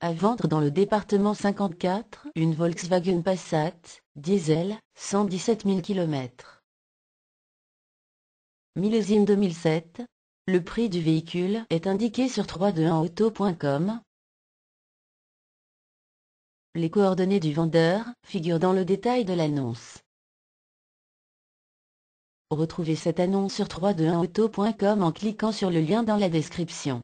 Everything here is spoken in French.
À vendre dans le département 54, une Volkswagen Passat, diesel, 117 000 km. Millésime 2007. Le prix du véhicule est indiqué sur 321auto.com. Les coordonnées du vendeur figurent dans le détail de l'annonce. Retrouvez cette annonce sur 321auto.com en cliquant sur le lien dans la description.